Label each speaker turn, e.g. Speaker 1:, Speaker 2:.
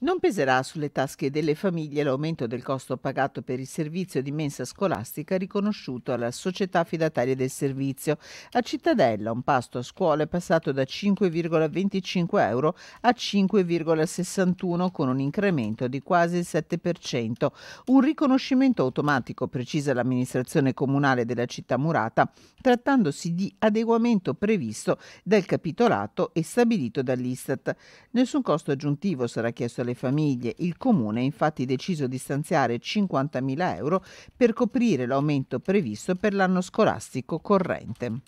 Speaker 1: Non peserà sulle tasche delle famiglie l'aumento del costo pagato per il servizio di mensa scolastica riconosciuto alla società fidataria del servizio. A Cittadella un pasto a scuola è passato da 5,25 euro a 5,61 con un incremento di quasi il 7%. Un riconoscimento automatico, precisa l'amministrazione comunale della città murata, trattandosi di adeguamento previsto dal capitolato e stabilito dall'Istat. Nessun costo aggiuntivo sarà chiesto alle le famiglie. Il Comune ha infatti deciso di stanziare 50.000 euro per coprire l'aumento previsto per l'anno scolastico corrente.